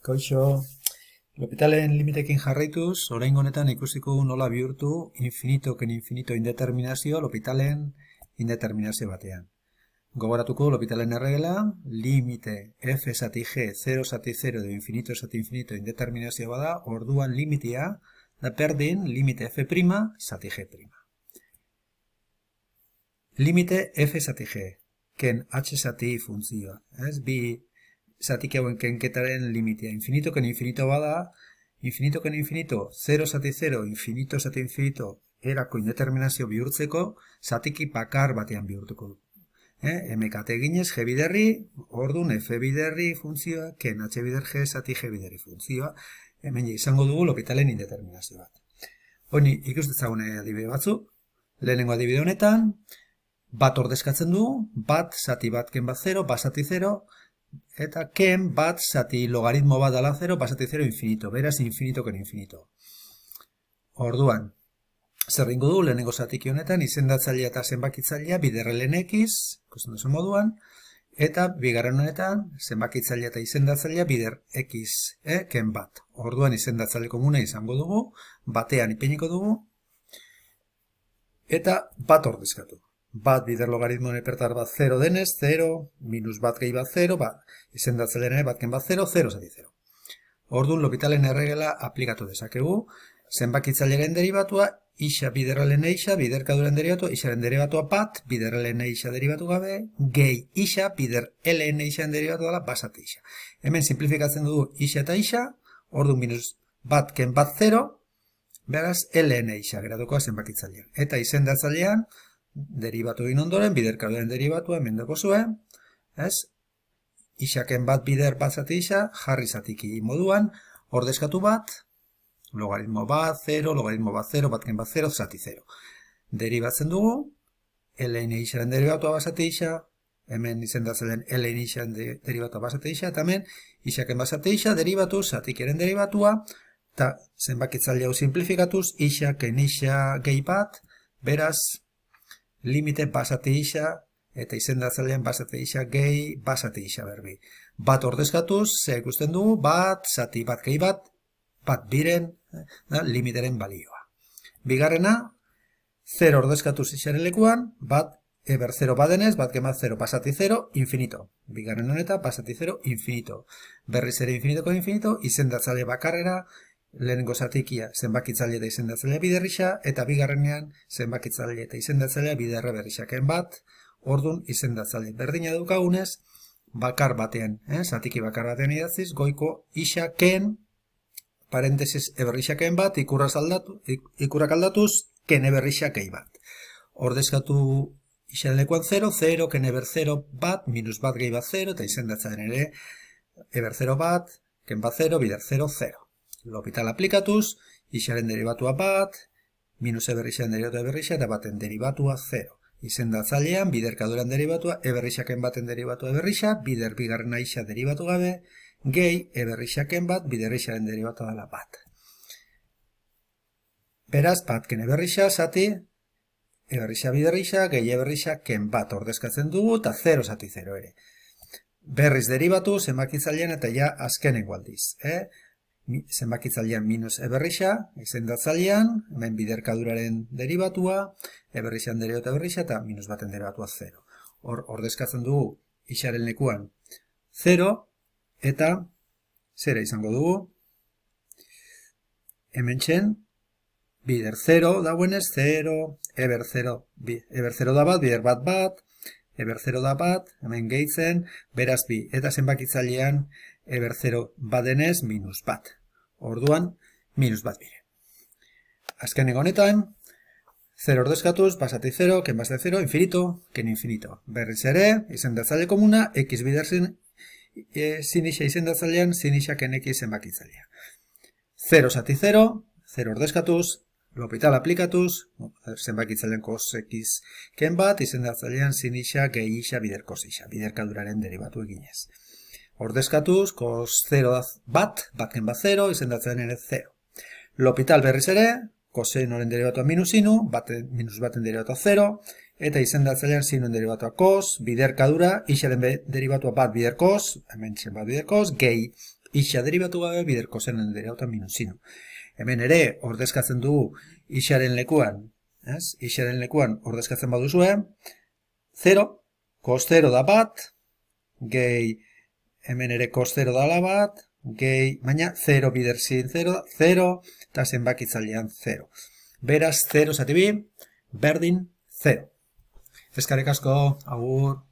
Koixo, L'Hopitalen limitekin jarraituz, orain honetan ikusiko nola bihurtu infinito ken infinito indeterminazio lopitalen indeterminazio batean. Gogoratuko lopitalen erregela, limite F sati G 0 sati 0 de infinito sati infinito indeterminazio bada, orduan limitea, da perdin limite F prima sati G prima. Limite F sati G, ken H sati funtzioa, ez, bi zatik hauen kenketaren limitea. Infinitoken infinito bada, infinitoken infinito, 0 zati 0, infinito zati infinito, erako indeterminazio bihurtzeko, zatiki bakar batean bihurtuko du. Eh? MKT ginez, G biderri, ordu, F biderri funtzioa, ken H bider G, zati G biderri funtzioa, hemen izango dugu lopitalen indeterminazio bat. Honi, ikustetzagune adibide batzu, lehenengo adibide honetan, bat ordezkatzen du, bat, zati bat, ken bat 0, bat zati 0, Eta ken bat zati logaritmo bat dala 0 pasati 0 infinito. Beraz, infinito ken infinito. Orduan, zerringo du lehenengo zatik honetan izendatzailea eta zenbakitzailea biderre lehenekiz, kusten duzu moduan, eta bigarren honetan zenbakitzailea eta izendatzailea bider x, e, ken bat. Orduan izendatzailea komuna izango dugu, batean ipeniko dugu, eta bat ordezkatu bat bider logaritmoen epertar bat 0 denez, 0, minus bat gehi bat 0, ba, bat, izendatzen denez, batken bat 0, 0 zati 0. Orduan, lopitalen erregela aplikatu dezakegu, zenbakitzailearen derivatua, isa bideralen eixa, biderkaduren derivatua, isaren derivatua bat, bideralen eixa derivatu gabe, gehi isa, bider ln eixaren derivatu dela, basate isa. Hemen, simplifikatzen dugu isa eta isa, orduan, minus batken bat 0, beraz, ln eixa, geratuko zenbakitzailean. Eta izendatzailean, derivatu egin ondoren, biderkaldean derivatu hemen dago zuen, ez? Ixaken bat bider bat zati isa, jarri zatiki moduan, ordezkatu bat, logaritmo bat, 0, logaritmo bat, 0, batken bat, 0, zati 0. Derivatzen dugu, ln isaren derivatu abazati isa, hemen izendatzen ln isaren derivatu abazati isa, eta hemen isaken bat zati isa, derivatu, zatikeren derivatua, eta zenbakitzalde hau simplifikatuz, isaken isa gehi bat, beraz, limite basate isa, eta izendatzailean basate isa, gehi basate isa berbi. Bat ordezkatuz, ze ikusten du, bat, zati bat gehi bat, bat biren, eh, da, limiteren balioa. Bigarrena, 0 ordezkatuz isaren lekuan, bat, eber 0 badenez, bat gemat 0, basati 0, infinito. Bigarren honeta, basati 0, infinito. Berriz ere infinitoko infinito, izendatzaile bakarrera, lehen gozatikia zenbakitzaile eta izendatzelea biderrisa, eta bigarrenean zenbakitzaile eta izendatzelea biderra berrisaken bat, Ordun izendatzaile berdina dukagunez, bakar batean, eh? zatiki bakar batean idatziz, goiko isaken, parentesis eberrisaken bat, ikurrak aldatuz, ken eberrisakei bat. Ordezkatu isan lekuan 0, 0, ken eber 0 bat, minus bat gehi bat 0, eta izendatzen ere, eber 0 bat, ken bat 0, bider 0, 0 lopital aplikatuz, isaren derivatua bat, minus eberrixaren derivatua eberrixa, eta baten derivatua 0. Izendatzailean, biderkaduran derivatua, eberrixaken baten derivatua eberrixa, bider bigarren aixa derivatu gabe, gehi eberrixaken bat, biderrixaren derivatua dela bat. Beraz, batken eberrixa, zati, eberrixa biderrixa, gehi eberrixa, ken bat ordezkatzen dugu, eta 0 zati 0 ere. Berriz derivatu, zemakitzailean, eta ja azkenen gualdiz. Eh? zenbakitzailean minus eberrisa, izendatzailean, hemen biderkaduraren derivatua, eberrisan dereo eta eberrisa, eta minus baten derivatua 0. Hor, ordezkatzen dugu, isaren lekuan 0, eta zera izango dugu, hemen txen, bider 0 dagoenez, 0, eber 0, eber 0 da bat, bider bat bat, eber 0 da bat, hemen gehitzen, beraz bi, eta zenbakitzailean, eber 0 badenez, minus bat orduan minus bat dire. Azken egonetan, 0 ordezkatuz, basatei 0, ken de 0, infinito, ken infinito. Berriz ere, izen da komuna, x bidar zen, zin isa izen da ken x zenbakitzailea. 0 0, 0 ordezkatuz, lopital aplikatuz, zen x ken bat, izen da zalean zin isa, gehi isa, bider cos isa, bider derivatu eginez. Ordezkatuz, kos 0 bat, batken bat 0, izendatzen ere 0. Lopital berriz ere, kosen oren derivatua minusinu, baten, minus baten derivatua 0, eta izendatzen ere sinuen derivatua kos, biderkadura, isaren derivatua bat bider hemen txen bat bider gehi isa derivatu gabe bider kosen derivatua minusinu. Hemen ere, ordezkatzen dugu isaren lekuan, ez? isaren lekuan ordezkatzen baduzue, 0, kos 0 da bat, gehi, gehi, hemen ere kos 0 dala bat, gehi, baina 0 bider sin 0, 0 eta zenbakitzailean 0. Beraz 0 zati bi, berdin 0. Ezkarek asko, agur.